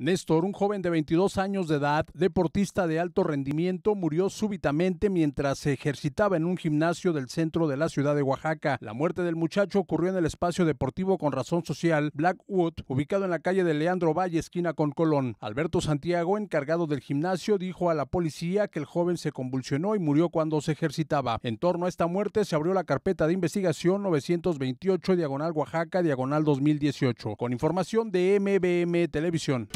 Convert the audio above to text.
Néstor, un joven de 22 años de edad, deportista de alto rendimiento, murió súbitamente mientras se ejercitaba en un gimnasio del centro de la ciudad de Oaxaca. La muerte del muchacho ocurrió en el espacio deportivo con razón social Blackwood, ubicado en la calle de Leandro Valle, esquina con Colón. Alberto Santiago, encargado del gimnasio, dijo a la policía que el joven se convulsionó y murió cuando se ejercitaba. En torno a esta muerte se abrió la carpeta de investigación 928 diagonal Oaxaca diagonal 2018. Con información de MBM Televisión.